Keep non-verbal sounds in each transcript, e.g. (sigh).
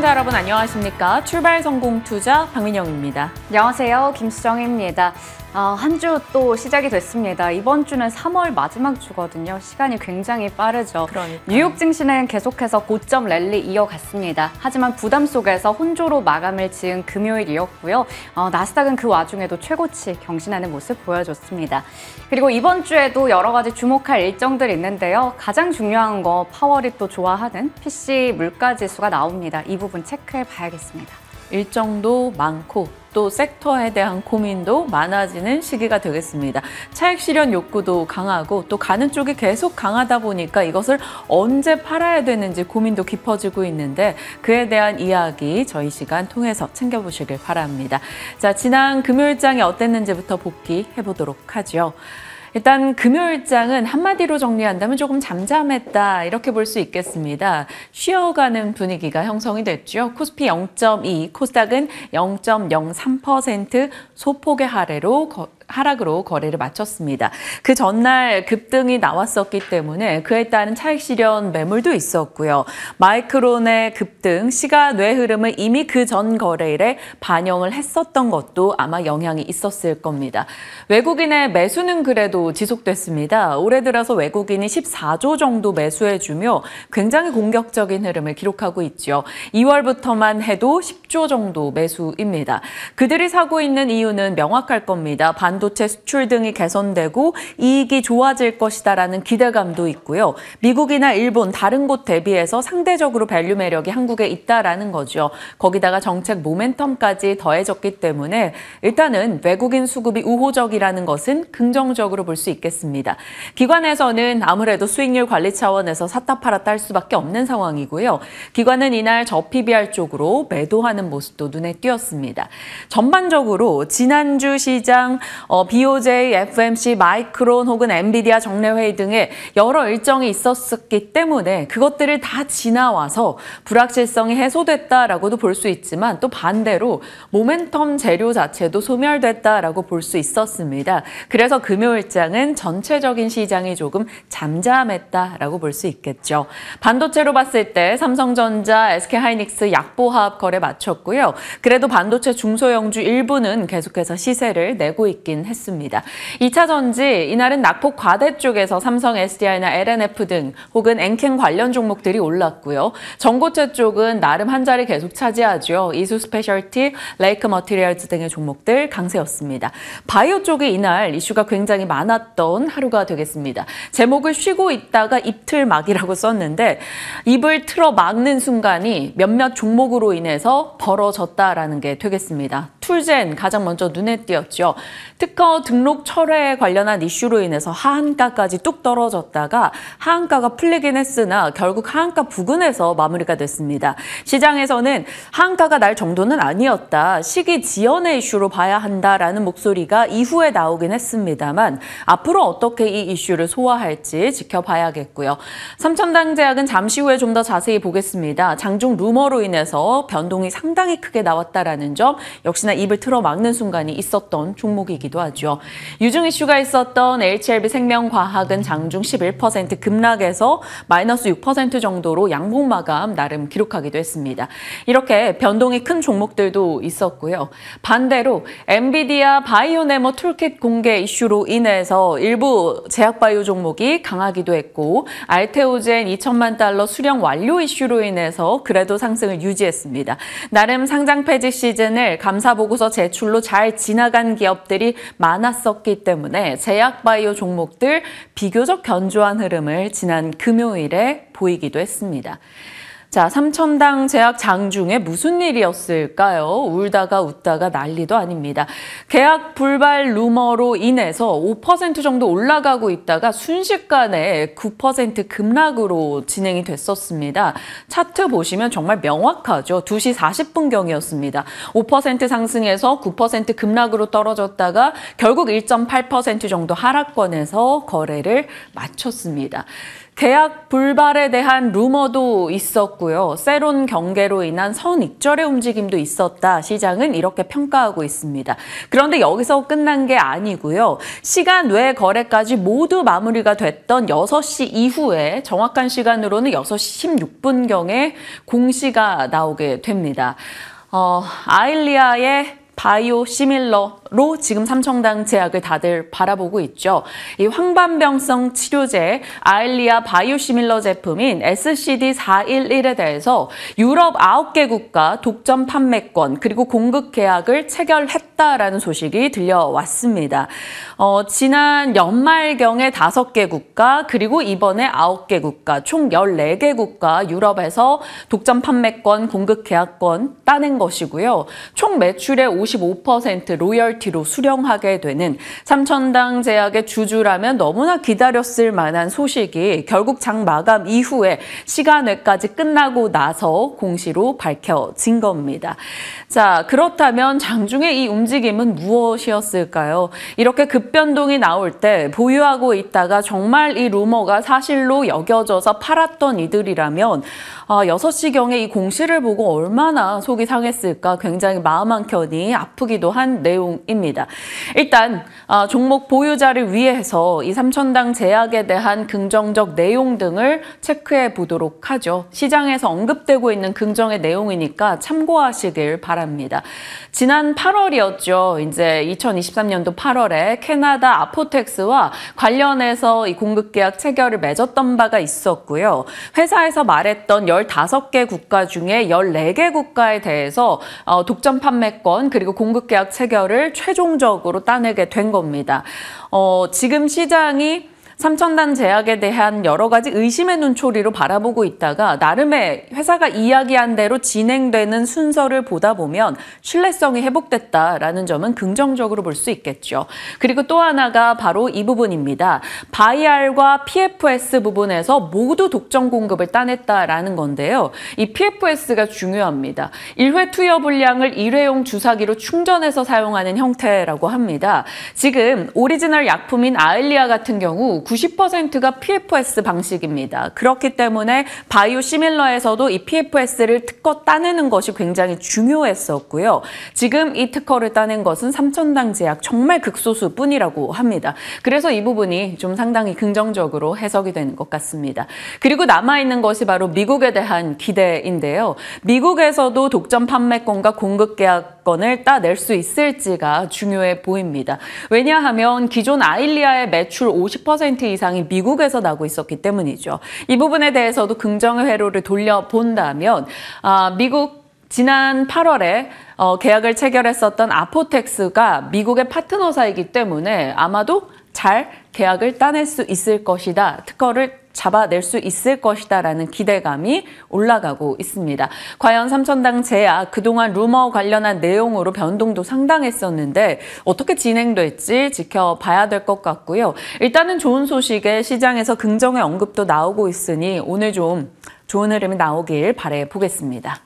시청자 여러분 안녕하십니까? 출발 성공 투자 박민영입니다. 안녕하세요. 김수정입니다. 아, 한주 또 시작이 됐습니다. 이번 주는 3월 마지막 주거든요. 시간이 굉장히 빠르죠. 그러니까요. 뉴욕 증시는 계속해서 고점 랠리 이어갔습니다. 하지만 부담 속에서 혼조로 마감을 지은 금요일이었고요. 어, 나스닥은 그 와중에도 최고치 경신하는 모습 보여줬습니다. 그리고 이번 주에도 여러 가지 주목할 일정들이 있는데요. 가장 중요한 거 파월이 또 좋아하는 PC 물가지수가 나옵니다. 이 부분 체크해 봐야겠습니다. 일정도 많고 또 섹터에 대한 고민도 많아지는 시기가 되겠습니다. 차익 실현 욕구도 강하고 또 가는 쪽이 계속 강하다 보니까 이것을 언제 팔아야 되는지 고민도 깊어지고 있는데 그에 대한 이야기 저희 시간 통해서 챙겨보시길 바랍니다. 자, 지난 금요일장이 어땠는지부터 복귀해보도록 하죠. 일단 금요일장은 한마디로 정리한다면 조금 잠잠했다 이렇게 볼 수 있겠습니다. 쉬어가는 분위기가 형성이 됐죠. 코스피 0.2, 코스닥은 0.03% 소폭의 하래로 하락으로 거래를 마쳤습니다. 그 전날 급등이 나왔었기 때문에 그에 따른 차익 실현 매물도 있었고요. 마이크론의 급등, 시가 뇌 흐름을 이미 그 전 거래일에 반영을 했었던 것도 아마 영향이 있었을 겁니다. 외국인의 매수는 그래도 지속됐습니다. 올해 들어서 외국인이 14조 정도 매수해주며 굉장히 공격적인 흐름을 기록하고 있죠. 2월부터만 해도 10조 정도 매수입니다. 그들이 사고 있는 이유는 명확할 겁니다. 반 반도체 수출 등이 개선되고 이익이 좋아질 것이다라는 기대감도 있고요. 미국이나 일본 다른 곳 대비해서 상대적으로 밸류 매력이 한국에 있다라는 거죠. 거기다가 정책 모멘텀까지 더해졌기 때문에 일단은 외국인 수급이 우호적이라는 것은 긍정적으로 볼 수 있겠습니다. 기관에서는 아무래도 수익률 관리 차원에서 샀다 팔았다 할 수밖에 없는 상황이고요. 기관은 이날 저 PBR 쪽으로 매도하는 모습도 눈에 띄었습니다. 전반적으로 지난주 시장 어, BOJ, FMC, 마이크론 혹은 엔비디아 정례회의 등의 여러 일정이 있었기 때문에 그것들을 다 지나와서 불확실성이 해소됐다라고도 볼 수 있지만 또 반대로 모멘텀 재료 자체도 소멸됐다라고 볼 수 있었습니다. 그래서 금요일장은 전체적인 시장이 조금 잠잠했다라고 볼 수 있겠죠. 반도체로 봤을 때 삼성전자, SK하이닉스 약보합 거래 마쳤고요. 그래도 반도체 중소형주 일부는 계속해서 시세를 내고 있긴 했습니다 2차 전지 이날은 낙폭 과대 쪽에서 삼성 SDI나 LNF 등 혹은 엔켄 관련 종목들이 올랐고요. 전고체 쪽은 나름 한 자리 계속 차지하죠. 이수 스페셜티, 레이크 머티리얼즈 등의 종목들 강세였습니다. 바이오 쪽이 이날 이슈가 굉장히 많았던 하루가 되겠습니다. 제목을 쉬고 있다가 입틀막이라고 썼는데 입을 틀어 막는 순간이 몇몇 종목으로 인해서 벌어졌다라는 게 되겠습니다. 풀젠 가장 먼저 눈에 띄었죠. 특허 등록 철회에 관련한 이슈로 인해서 하한가까지 뚝 떨어졌다가 하한가가 풀리긴 했으나 결국 하한가 부근에서 마무리가 됐습니다. 시장에서는 하한가가 날 정도는 아니었다. 시기 지연의 이슈로 봐야 한다라는 목소리가 이후에 나오긴 했습니다만 앞으로 어떻게 이 이슈를 소화할지 지켜봐야겠고요. 삼천당 제약은 잠시 후에 좀 더 자세히 보겠습니다. 장중 루머로 인해서 변동이 상당히 크게 나왔다라는 점 역시나 입을 틀어막는 순간이 있었던 종목이기도 하죠. 유중 이슈가 있었던 HLB 생명과학은 장중 11% 급락에서 마이너스 6% 정도로 양봉 마감 나름 기록하기도 했습니다. 이렇게 변동이 큰 종목들도 있었고요. 반대로 엔비디아 바이오네모 툴킷 공개 이슈로 인해서 일부 제약바이오 종목이 강하기도 했고 알테오젠 2천만 달러 수령 완료 이슈로 인해서 그래도 상승을 유지했습니다. 나름 상장 폐지 시즌을 감사보고 보고서 제출로 잘 지나간 기업들이 많았었기 때문에 제약바이오 종목들 비교적 견조한 흐름을 지난 금요일에 보이기도 했습니다. 자, 삼천당 제약 장중에 무슨 일이었을까요? 울다가 웃다가 난리도 아닙니다. 계약 불발 루머로 인해서 5% 정도 올라가고 있다가 순식간에 9% 급락으로 진행이 됐었습니다. 차트 보시면 정말 명확하죠. 2시 40분경이었습니다. 5% 상승해서 9% 급락으로 떨어졌다가 결국 1.8% 정도 하락권에서 거래를 마쳤습니다. 대학 불발에 대한 루머도 있었고요. 세론 경계로 인한 선입절의 움직임도 있었다. 시장은 이렇게 평가하고 있습니다. 그런데 여기서 끝난 게 아니고요. 시간 외 거래까지 모두 마무리가 됐던 6시 이후에 정확한 시간으로는 6시 16분경에 공시가 나오게 됩니다. 어, 아일리아의 바이오 시밀러로 지금 삼성당 제약을 다들 바라보고 있죠. 이 황반병성 치료제 아일리아 바이오 시밀러 제품인 SCD411에 대해서 유럽 9개 국가 독점 판매권 그리고 공급 계약을 체결했다라는 소식이 들려왔습니다. 어, 지난 연말경에 5개 국가 그리고 이번에 9개 국가 총 14개 국가 유럽에서 독점 판매권 공급 계약권 따낸 것이고요. 총 매출의 50 55% 로열티로 수령하게 되는 삼천당 제약의 주주라면 너무나 기다렸을 만한 소식이 결국 장 마감 이후에 시간외까지 끝나고 나서 공시로 밝혀진 겁니다. 자, 그렇다면 장중의 이 움직임은 무엇이었을까요? 이렇게 급변동이 나올 때 보유하고 있다가 정말 이 루머가 사실로 여겨져서 팔았던 이들이라면 아, 6시경에 이 공시를 보고 얼마나 속이 상했을까 굉장히 마음 한켠이 아프기도 한 내용입니다. 일단 어, 종목 보유자를 위해서 이 삼천당 제약에 대한 긍정적 내용 등을 체크해 보도록 하죠. 시장에서 언급되고 있는 긍정의 내용이니까 참고하시길 바랍니다. 지난 8월이었죠. 이제 2023년도 8월에 캐나다 아포텍스와 관련해서 이 공급 계약 체결을 맺었던 바가 있었고요. 회사에서 말했던 15개 국가 중에 14개 국가에 대해서 어, 독점 판매권 그리고 공급 계약 체결을 최종적으로 따내게 된 겁니다. 어, 지금 시장이 삼천단 제약에 대한 여러 가지 의심의 눈초리로 바라보고 있다가 나름의 회사가 이야기한 대로 진행되는 순서를 보다 보면 신뢰성이 회복됐다라는 점은 긍정적으로 볼 수 있겠죠. 그리고 또 하나가 바로 이 부분입니다. 바이알과 PFS 부분에서 모두 독점 공급을 따냈다라는 건데요. 이 PFS가 중요합니다. 1회 투여 분량을 1회용 주사기로 충전해서 사용하는 형태라고 합니다. 지금 오리지널 약품인 아일리아 같은 경우 90%가 PFS 방식입니다. 그렇기 때문에 바이오 시밀러에서도 이 PFS를 특허 따내는 것이 굉장히 중요했었고요. 지금 이 특허를 따낸 것은 삼천당 제약 정말 극소수뿐이라고 합니다. 그래서 이 부분이 좀 상당히 긍정적으로 해석이 되는 것 같습니다. 그리고 남아있는 것이 바로 미국에 대한 기대인데요. 미국에서도 독점 판매권과 공급 계약 건을 따낼 수 있을지가 중요해 보입니다. 왜냐하면 기존 아일리아의 매출 50% 이상이 미국에서 나고 있었기 때문이죠. 이 부분에 대해서도 긍정의 회로를 돌려본다면 아, 미국 지난 8월에 어, 계약을 체결했었던 아포텍스가 미국의 파트너사이기 때문에 아마도 잘 계약을 따낼 수 있을 것이다. 특허를 잡아낼 수 있을 것이다라는 기대감이 올라가고 있습니다. 과연 삼천당 제약 그동안 루머 관련한 내용으로 변동도 상당했었는데 어떻게 진행될지 지켜봐야 될 것 같고요. 일단은 좋은 소식에 시장에서 긍정의 언급도 나오고 있으니 오늘 좀 좋은 흐름이 나오길 바래 보겠습니다.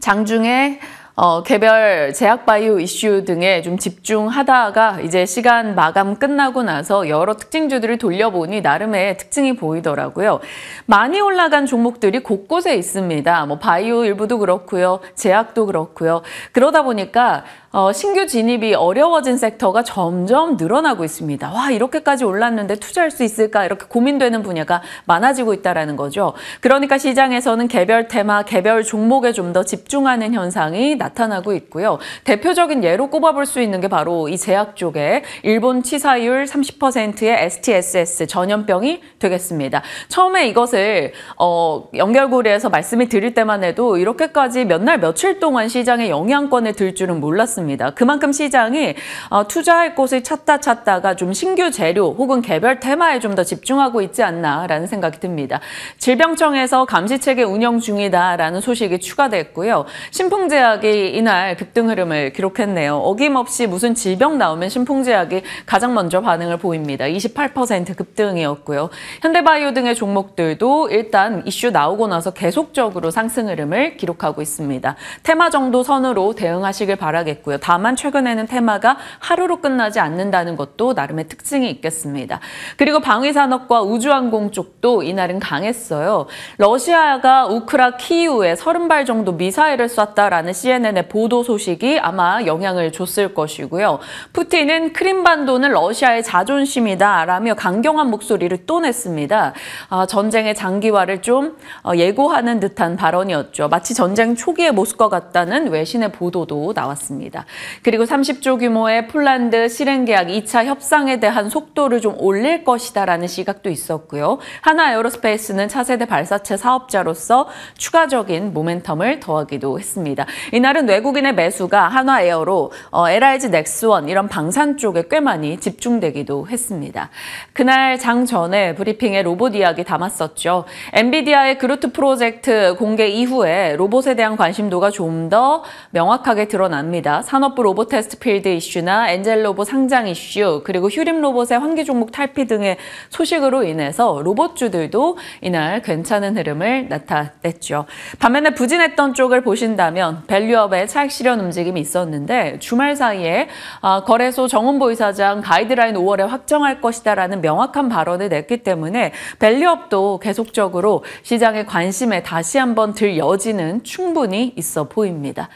장중에 어, 개별 제약바이오 이슈 등에 좀 집중하다가 이제 시간 마감 끝나고 나서 여러 특징주들을 돌려보니 나름의 특징이 보이더라고요. 많이 올라간 종목들이 곳곳에 있습니다. 뭐 바이오 일부도 그렇고요. 제약도 그렇고요. 그러다 보니까 어, 신규 진입이 어려워진 섹터가 점점 늘어나고 있습니다. 와 이렇게까지 올랐는데 투자할 수 있을까 이렇게 고민되는 분야가 많아지고 있다는 거죠. 그러니까 시장에서는 개별 테마, 개별 종목에 좀 더 집중하는 현상이 나 나타나고 있고요. 대표적인 예로 꼽아볼 수 있는 게 바로 이 제약 쪽에 일본 치사율 30%의 STSS 전염병이 되겠습니다. 처음에 이것을 어, 연결고리에서 말씀을 드릴 때만 해도 이렇게까지 몇 날 며칠 동안 시장에 영향권에 들 줄은 몰랐습니다. 그만큼 시장이 어, 투자할 곳을 찾다 찾다가 좀 신규 재료 혹은 개별 테마에 좀 더 집중하고 있지 않나라는 생각이 듭니다. 질병청에서 감시체계 운영 중이다라는 소식이 추가됐고요. 신풍제약이 이날 급등 흐름을 기록했네요. 어김없이 무슨 질병 나오면 신풍제약이 가장 먼저 반응을 보입니다. 28% 급등이었고요. 현대바이오 등의 종목들도 일단 이슈 나오고 나서 계속적으로 상승 흐름을 기록하고 있습니다. 테마 정도 선으로 대응하시길 바라겠고요. 다만 최근에는 테마가 하루로 끝나지 않는다는 것도 나름의 특징이 있겠습니다. 그리고 방위산업과 우주항공 쪽도 이날은 강했어요. 러시아가 우크라 키우에 30발 정도 미사일을 쐈다라는 CNN CNN의 보도 소식이 아마 영향을 줬을 것이고요. 푸틴은 크림반도는 러시아의 자존심이다 라며 강경한 목소리를 또 냈습니다. 아, 전쟁의 장기화를 좀 어, 예고하는 듯한 발언이었죠. 마치 전쟁 초기의 모습과 같다는 외신의 보도도 나왔습니다. 그리고 30조 규모의 폴란드 실행 계약 2차 협상에 대한 속도를 좀 올릴 것이다라는 시각도 있었고요. 하나 에어로스페이스는 차세대 발사체 사업자로서 추가적인 모멘텀을 더하기도 했습니다. 이날 이날은 외국인의 매수가 한화에어로 어, LIG 넥스원 이런 방산 쪽에 꽤 많이 집중되기도 했습니다. 그날 장 전에 브리핑에 로봇 이야기 담았었죠. 엔비디아의 그루트 프로젝트 공개 이후에 로봇에 대한 관심도가 좀 더 명확하게 드러납니다. 산업부 로봇 테스트 필드 이슈나 엔젤 로봇 상장 이슈 그리고 휴림 로봇의 환기 종목 탈피 등의 소식으로 인해서 로봇주들도 이날 괜찮은 흐름을 나타냈죠. 반면에 부진했던 쪽을 보신다면 밸류 기업의 차익 실현 움직임이 있었는데 주말 사이에 아, 거래소 정은보 이사장 가이드라인 5월에 확정할 것이다라는 명확한 발언을 냈기 때문에 밸류업도 계속적으로 시장의 관심에 다시 한번 들 여지는 충분히 있어 보입니다.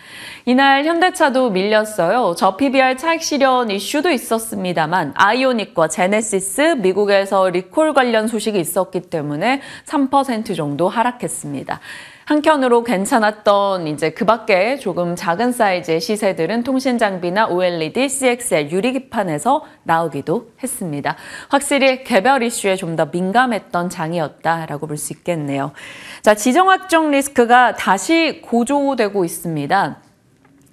이날 현대차도 밀렸어요. 저 PBR 차익 실현 이슈도 있었습니다만 아이오닉과 제네시스, 미국에서 리콜 관련 소식이 있었기 때문에 3% 정도 하락했습니다. 한켠으로 괜찮았던 이제 그 밖에 조금 작은 사이즈의 시세들은 통신 장비나 OLED, CXL 유리 기판에서 나오기도 했습니다. 확실히 개별 이슈에 좀 더 민감했던 장이었다라고 볼 수 있겠네요. 자, 지정학적 리스크가 다시 고조되고 있습니다.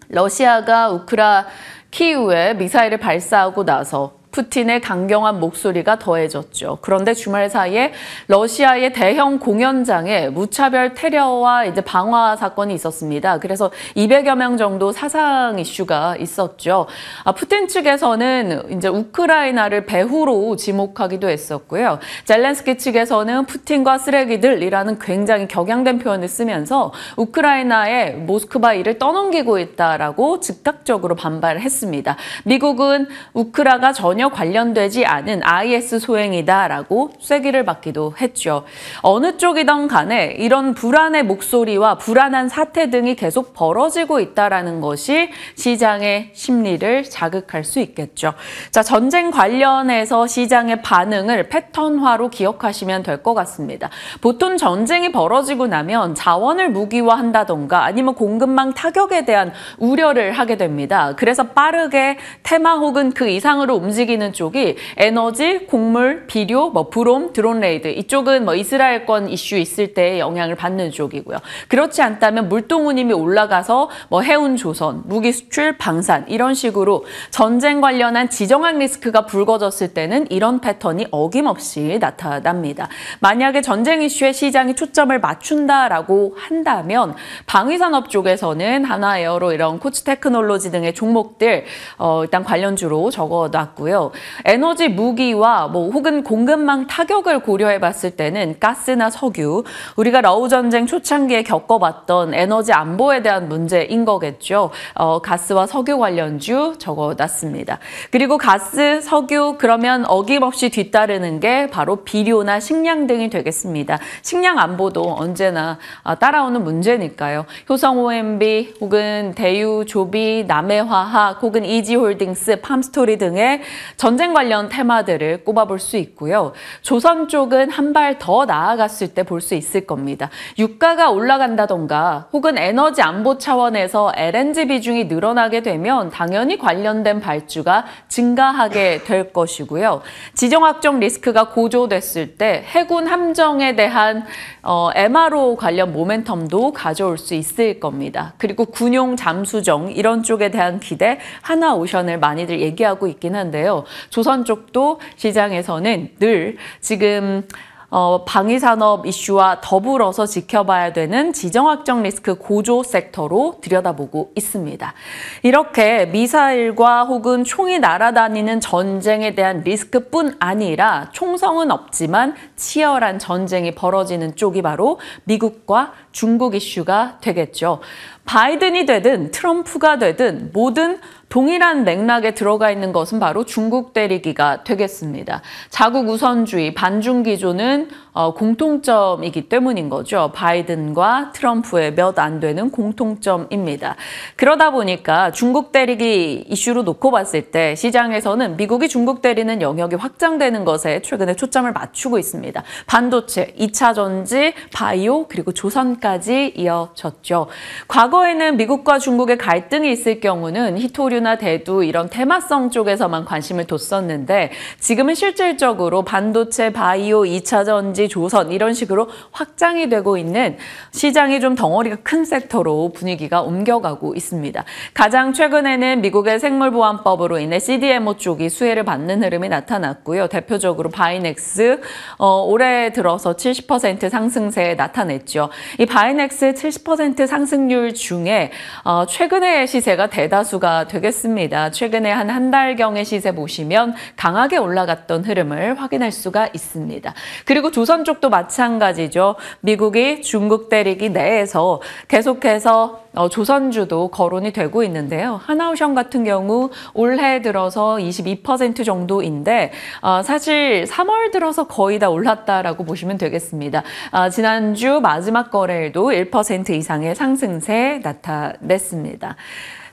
러시아가 우크라 키우에 미사일을 발사하고 나서 푸틴의 강경한 목소리가 더해졌죠. 그런데 주말 사이에 러시아의 대형 공연장에 무차별 테러와 이제 방화 사건이 있었습니다. 그래서 200여 명 정도 사상 이슈가 있었죠. 아, 푸틴 측에서는 이제 우크라이나를 배후로 지목하기도 했었고요. 젤렌스키 측에서는 푸틴과 쓰레기들이라는 굉장히 격양된 표현을 쓰면서 우크라이나의 모스크바 일을 떠넘기고 있다라고 즉각적으로 반발했습니다. 미국은 우크라가 전 전혀 관련되지 않은 IS 소행이다라고 쐐기를 받기도 했죠. 어느 쪽이던 간에 이런 불안의 목소리와 불안한 사태 등이 계속 벌어지고 있다라는 것이 시장의 심리를 자극할 수 있겠죠. 자, 전쟁 관련해서 시장의 반응을 패턴화로 기억하시면 될 것 같습니다. 보통 전쟁이 벌어지고 나면 자원을 무기화한다던가 아니면 공급망 타격에 대한 우려를 하게 됩니다. 그래서 빠르게 테마 혹은 그 이상으로 움직이 움직이는 쪽이 에너지, 곡물, 비료, 뭐 브롬, 드론 레이드 이쪽은 뭐 이스라엘권 이슈 있을 때 영향을 받는 쪽이고요. 그렇지 않다면 물동우님이 올라가서 뭐 해운 조선, 무기 수출, 방산 이런 식으로 전쟁 관련한 지정학 리스크가 불거졌을 때는 이런 패턴이 어김없이 나타납니다. 만약에 전쟁 이슈에 시장이 초점을 맞춘다라고 한다면 방위산업 쪽에서는 하나에어로 이런 코치 테크놀로지 등의 종목들 어, 일단 관련주로 적어놨고요. 있고요. 에너지 무기와 뭐 혹은 공급망 타격을 고려해 봤을 때는 가스나 석유, 우리가 러우 전쟁 초창기에 겪어봤던 에너지 안보에 대한 문제인 거겠죠. 어, 가스와 석유 관련주 적어놨습니다. 그리고 가스, 석유 그러면 어김없이 뒤따르는 게 바로 비료나 식량 등이 되겠습니다. 식량 안보도 언제나 아, 따라오는 문제니까요. 효성OMB 혹은 대유, 조비, 남해화학 혹은 이지홀딩스, 팜스토리 등의 전쟁 관련 테마들을 꼽아볼 수 있고요. 조선 쪽은 한 발 더 나아갔을 때 볼 수 있을 겁니다. 유가가 올라간다던가 혹은 에너지 안보 차원에서 LNG 비중이 늘어나게 되면 당연히 관련된 발주가 증가하게 될 것이고요. 지정학적 리스크가 고조됐을 때 해군 함정에 대한 어, MRO 관련 모멘텀도 가져올 수 있을 겁니다. 그리고 군용 잠수정 이런 쪽에 대한 기대 하나오션을 많이들 얘기하고 있긴 한데요. 조선 쪽도 시장에서는 늘 지금 어, 방위산업 이슈와 더불어서 지켜봐야 되는 지정학적 리스크 고조 섹터로 들여다보고 있습니다. 이렇게 미사일과 혹은 총이 날아다니는 전쟁에 대한 리스크뿐 아니라 총성은 없지만 치열한 전쟁이 벌어지는 쪽이 바로 미국과 중국 이슈가 되겠죠. 바이든이 되든 트럼프가 되든 모든 동일한 맥락에 들어가 있는 것은 바로 중국 때리기가 되겠습니다. 자국 우선주의, 반중 기조는 어, 공통점이기 때문인 거죠. 바이든과 트럼프의 몇 안 되는 공통점입니다. 그러다 보니까 중국 때리기 이슈로 놓고 봤을 때 시장에서는 미국이 중국 때리는 영역이 확장되는 것에 최근에 초점을 맞추고 있습니다. 반도체, 2차 전지, 바이오 그리고 조선까지 이어졌죠. 과거에는 미국과 중국의 갈등이 있을 경우는 히토류나 대두 이런 테마성 쪽에서만 관심을 뒀었는데 지금은 실질적으로 반도체, 바이오, 2차 전지 LG, 조선 이런 식으로 확장이 되고 있는 시장이 좀 덩어리가 큰 섹터로 분위기가 옮겨가고 있습니다. 가장 최근에는 미국의 생물보안법으로 인해 CDMO 쪽이 수혜를 받는 흐름이 나타났고요. 대표적으로 바이넥스 어, 올해 들어서 70% 상승세 나타냈죠. 이 바이넥스 70% 상승률 중에 어, 최근의 시세가 대다수가 되겠습니다. 최근에 한 한 달경의 시세 보시면 강하게 올라갔던 흐름을 확인할 수가 있습니다. 그리고 조선 조선 쪽도 마찬가지죠. 미국이 중국 대리기 내에서 계속해서 어, 조선주도 거론이 되고 있는데요. 하나우션 같은 경우 올해 들어서 22% 정도인데 어, 사실 3월 들어서 거의 다 올랐다라고 보시면 되겠습니다. 어, 지난주 마지막 거래일도 1% 이상의 상승세 나타냈습니다.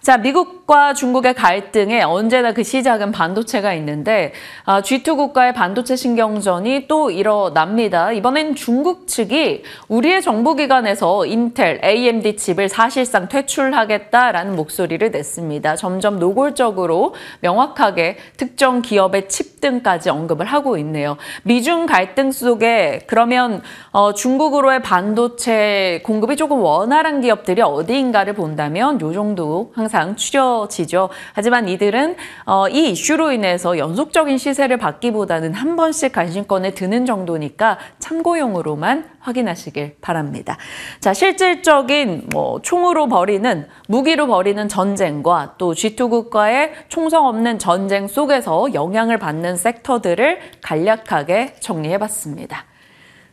자, 미국과 중국의 갈등에 언제나 그 시작은 반도체가 있는데 아, G2 국가의 반도체 신경전이 또 일어납니다. 이번엔 중국 측이 우리의 정부기관에서 인텔, AMD 칩을 사실상 퇴출하겠다라는 목소리를 냈습니다. 점점 노골적으로 명확하게 특정 기업의 칩 등까지 언급을 하고 있네요. 미중 갈등 속에 그러면 어, 중국으로의 반도체 공급이 조금 원활한 기업들이 어디인가를 본다면 요 정도 항상 항상 추려지죠. 하지만 이들은 어, 이 이슈로 인해서 연속적인 시세를 받기보다는 한 번씩 관심권에 드는 정도니까 참고용으로만 확인하시길 바랍니다. 자, 실질적인 뭐 총으로 벌이는 무기로 벌이는 전쟁과 또 G2국과의 총성 없는 전쟁 속에서 영향을 받는 섹터들을 간략하게 정리해봤습니다.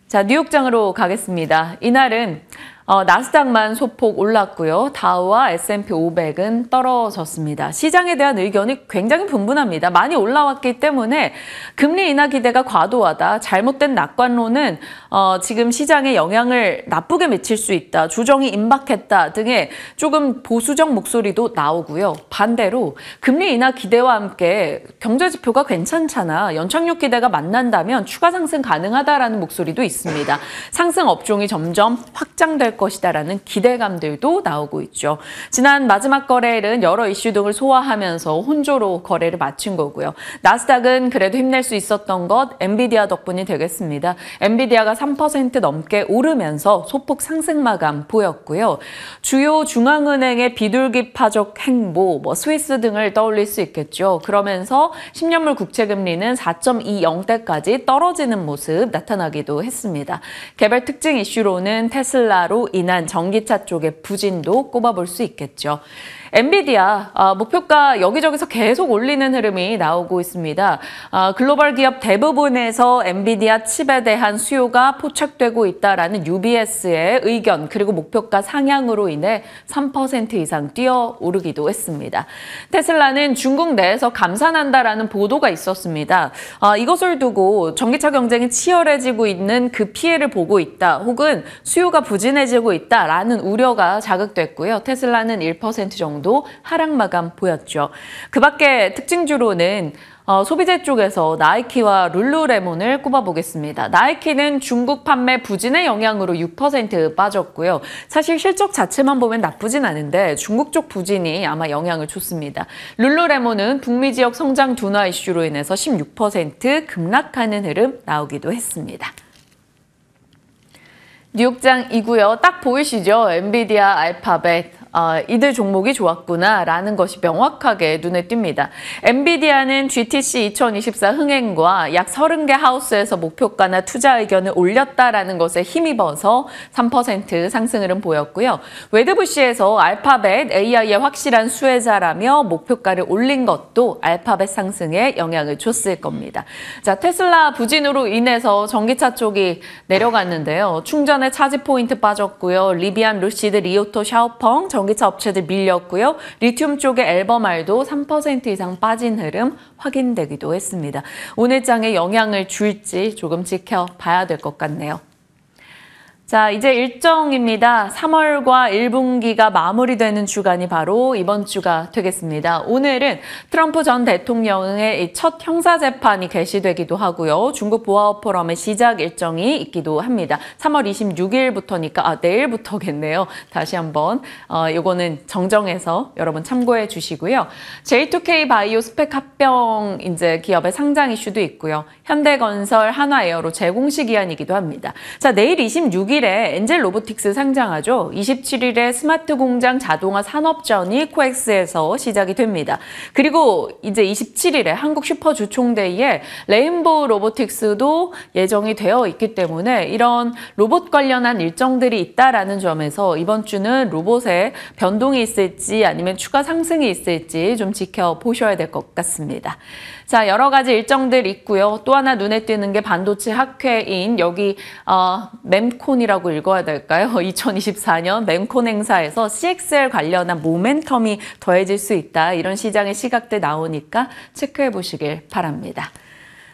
자, 뉴욕장으로 가겠습니다. 이날은 어, 나스닥만 소폭 올랐고요. 다우와 S&P 500은 떨어졌습니다. 시장에 대한 의견이 굉장히 분분합니다. 많이 올라왔기 때문에 금리 인하 기대가 과도하다. 잘못된 낙관론은 어, 지금 시장에 영향을 나쁘게 미칠 수 있다. 조정이 임박했다 등의 조금 보수적 목소리도 나오고요. 반대로 금리 인하 기대와 함께 경제 지표가 괜찮잖아. 연착륙 기대가 만난다면 추가 상승 가능하다라는 목소리도 있습니다. 상승 업종이 점점 확장될 될 것이다라는 기대감들도 나오고 있죠. 지난 마지막 거래일은 여러 이슈 등을 소화하면서 혼조로 거래를 마친 거고요. 나스닥은 그래도 힘낼 수 있었던 것 엔비디아 덕분이 되겠습니다. 엔비디아가 3% 넘게 오르면서 소폭 상승 마감 보였고요. 주요 중앙은행의 비둘기 파적 행보, 뭐 스위스 등을 떠올릴 수 있겠죠. 그러면서 10년물 국채 금리는 4.20대까지 떨어지는 모습 나타나기도 했습니다. 개별 특징 이슈로는 테슬라로 인한 전기차 쪽의 부진도 꼽아볼 수 있겠죠. 엔비디아 아, 목표가 여기저기서 계속 올리는 흐름이 나오고 있습니다. 아, 글로벌 기업 대부분에서 엔비디아 칩에 대한 수요가 포착되고 있다라는 UBS의 의견 그리고 목표가 상향으로 인해 3% 이상 뛰어오르기도 했습니다. 테슬라는 중국 내에서 감산한다라는 보도가 있었습니다. 아, 이것을 두고 전기차 경쟁이 치열해지고 있는 그 피해를 보고 있다 혹은 수요가 부진해지고 있다라는 우려가 자극됐고요. 테슬라는 1% 정도 시도 하락 마감 보였죠. 그 밖에 특징주로는 어, 소비재 쪽에서 나이키와 룰루레몬을 꼽아보겠습니다. 나이키는 중국 판매 부진의 영향으로 6% 빠졌고요. 사실 실적 자체만 보면 나쁘진 않은데 중국 쪽 부진이 아마 영향을 줬습니다. 룰루레몬은 북미 지역 성장 둔화 이슈로 인해서 16% 급락하는 흐름 나오기도 했습니다. 뉴욕장 이고요. 딱 보이시죠? 엔비디아, 알파벳, 아, 이들 종목이 좋았구나라는 것이 명확하게 눈에 띕니다. 엔비디아는 GTC 2024 흥행과 약 30개 하우스에서 목표가나 투자 의견을 올렸다라는 것에 힘입어서 3% 상승을 보였고요. 웨드부시에서 알파벳 AI의 확실한 수혜자라며 목표가를 올린 것도 알파벳 상승에 영향을 줬을 겁니다. 자, 테슬라 부진으로 인해서 전기차 쪽이 내려갔는데요. 충전에 차지 포인트 빠졌고요. 리비안 루시드 리오토 샤오펑 정 전기차 업체들 밀렸고요. 리튬 쪽의 앨범알도 3% 이상 빠진 흐름 확인되기도 했습니다. 오늘 장에 영향을 줄지 조금 지켜봐야 될 것 같네요. 자, 이제 일정입니다. 3월과 1분기가 마무리되는 주간이 바로 이번 주가 되겠습니다. 오늘은 트럼프 전 대통령의 첫 형사재판이 개시되기도 하고요. 중국 보아업 포럼의 시작 일정이 있기도 합니다. 3월 26일부터니까, 아, 내일부터겠네요. 다시 한번, 어, 요거는 정정해서 여러분 참고해 주시고요. J2K 바이오 스펙 합병 이제 기업의 상장 이슈도 있고요. 현대건설 한화에어로 재공시 기한이기도 합니다. 자, 내일 26일 27일에 엔젤 로보틱스 상장하죠. 27일에 스마트 공장 자동화 산업전이 코엑스에서 시작이 됩니다. 그리고 이제 27일에 한국 슈퍼주총대의에 레인보우 로보틱스도 예정이 되어 있기 때문에 이런 로봇 관련한 일정들이 있다라는 점에서 이번 주는 로봇에 변동이 있을지 아니면 추가 상승이 있을지 좀 지켜보셔야 될 것 같습니다. 자, 여러 가지 일정들 있고요. 또 하나 눈에 띄는 게 반도체 학회인 여기 어, 맴콘이 맹콘이라고 읽어야 될까요? 2024년 (laughs) 맹콘 행사에서 CXL 관련한 모멘텀이 더해질 수 있다. 이런 시장의 시각들 나오니까 체크해 보시길 바랍니다.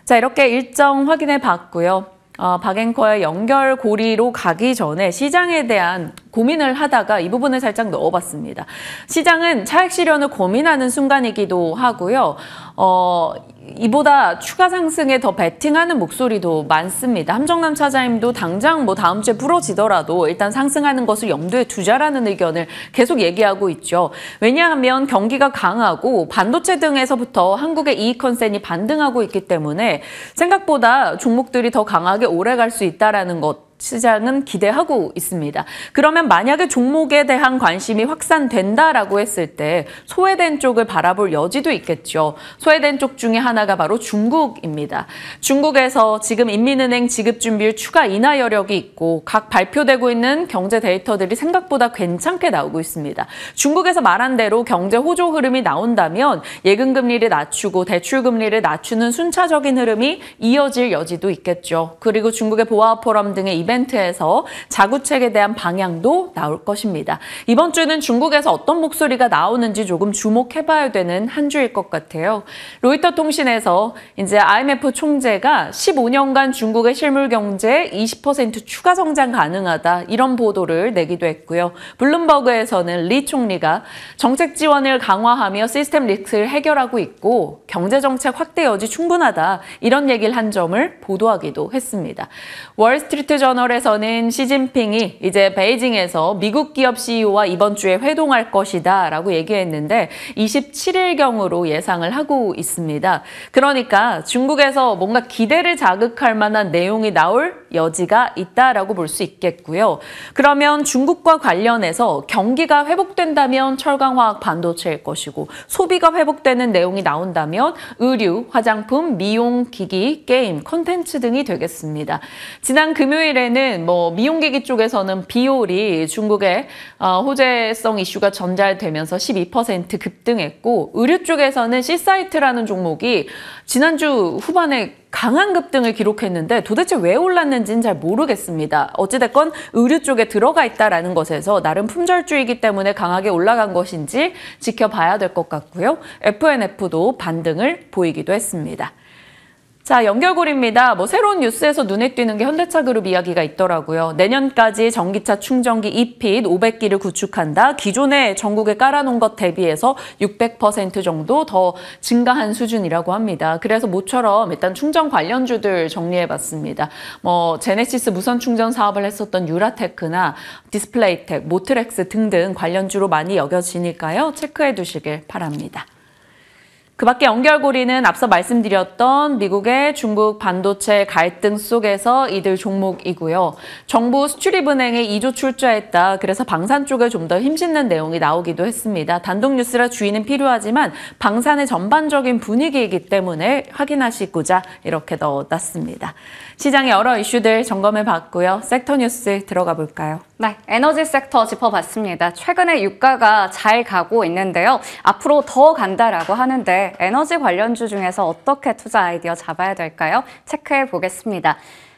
자, 이렇게 일정 확인해 봤고요. 어, 박앵커의 연결고리로 가기 전에 시장에 대한 고민을 하다가 이 부분을 살짝 넣어봤습니다. 시장은 차익 실현을 고민하는 순간이기도 하고요. 어, 이보다 추가 상승에 더 베팅하는 목소리도 많습니다. 함정남 차장님도 당장 뭐 다음 주에 부러지더라도 일단 상승하는 것을 염두에 두자라는 의견을 계속 얘기하고 있죠. 왜냐하면 경기가 강하고 반도체 등에서부터 한국의 이익 컨센이 반등하고 있기 때문에 생각보다 종목들이 더 강하게 오래 갈 수 있다라는 것 시장은 기대하고 있습니다. 그러면 만약에 종목에 대한 관심이 확산된다라고 했을 때 소외된 쪽을 바라볼 여지도 있겠죠. 소외된 쪽 중에 하나가 바로 중국입니다. 중국에서 지금 인민은행 지급준비율 추가 인하 여력이 있고 각 발표되고 있는 경제 데이터들이 생각보다 괜찮게 나오고 있습니다. 중국에서 말한 대로 경제 호조 흐름이 나온다면 예금금리를 낮추고 대출금리를 낮추는 순차적인 흐름이 이어질 여지도 있겠죠. 그리고 중국의 보아포럼 등의 이벤트에서 자구책에 대한 방향도 나올 것입니다. 이번 주는 중국에서 어떤 목소리가 나오는지 조금 주목해봐야 되는 한 주일 것 같아요. 로이터 통신에서 이제 IMF 총재가 15년간 중국의 실물 경제 20% 추가 성장 가능하다 이런 보도를 내기도 했고요. 블룸버그에서는 리 총리가 정책 지원을 강화하며 시스템 리스크를 해결하고 있고 경제 정책 확대 여지 충분하다 이런 얘기를 한 점을 보도하기도 했습니다. 월스트리트 저널 저널에서는 시진핑이 이제 베이징에서 미국 기업 CEO와 이번 주에 회동할 것이다 라고 얘기했는데 27일경으로 예상을 하고 있습니다. 그러니까 중국에서 뭔가 기대를 자극할 만한 내용이 나올 여지가 있다라고 볼 수 있겠고요. 그러면 중국과 관련해서 경기가 회복된다면 철강화학 반도체일 것이고 소비가 회복되는 내용이 나온다면 의류, 화장품, 미용, 기기, 게임, 컨텐츠 등이 되겠습니다. 지난 금요일에 경우에는 뭐 미용기기 쪽에서는 비올이 중국의 어, 호재성 이슈가 전달되면서 12% 급등했고 의류 쪽에서는 C사이트라는 종목이 지난주 후반에 강한 급등을 기록했는데 도대체 왜 올랐는지는 잘 모르겠습니다. 어찌됐건 의류 쪽에 들어가 있다라는 것에서 나름 품절주의이기 때문에 강하게 올라간 것인지 지켜봐야 될 것 같고요. FNF도 반등을 보이기도 했습니다. 자, 연결고리입니다. 뭐 새로운 뉴스에서 눈에 띄는 게 현대차그룹 이야기가 있더라고요. 내년까지 전기차 충전기 e 핏 i t 500기를 구축한다. 기존에 전국에 깔아놓은 것 대비해서 600% 정도 더 증가한 수준이라고 합니다. 그래서 모처럼 일단 충전 관련주들 정리해봤습니다. 뭐 제네시스 무선 충전 사업을 했었던 유라테크나 디스플레이텍, 모트렉스 등등 관련주로 많이 여겨지니까요. 체크해두시길 바랍니다. 그 밖에 연결고리는 앞서 말씀드렸던 미국의 중국 반도체 갈등 속에서 이들 종목이고요. 정부 수출입은행이 2조 출자했다. 그래서 방산 쪽에 좀 더힘짓는 내용이 나오기도 했습니다. 단독 뉴스라 주의는 필요하지만 방산의 전반적인 분위기이기 때문에 확인하시고자 이렇게 넣어놨습니다. 시장의 여러 이슈들 점검해 봤고요. 섹터 뉴스 들어가 볼까요? 네, 에너지 섹터 짚어봤습니다. 최근에 유가가 잘 가고 있는데요. 앞으로 더 간다라고 하는데 에너지 관련주 중에서 어떻게 투자 아이디어 잡아야 될까요? 체크해 보겠습니다.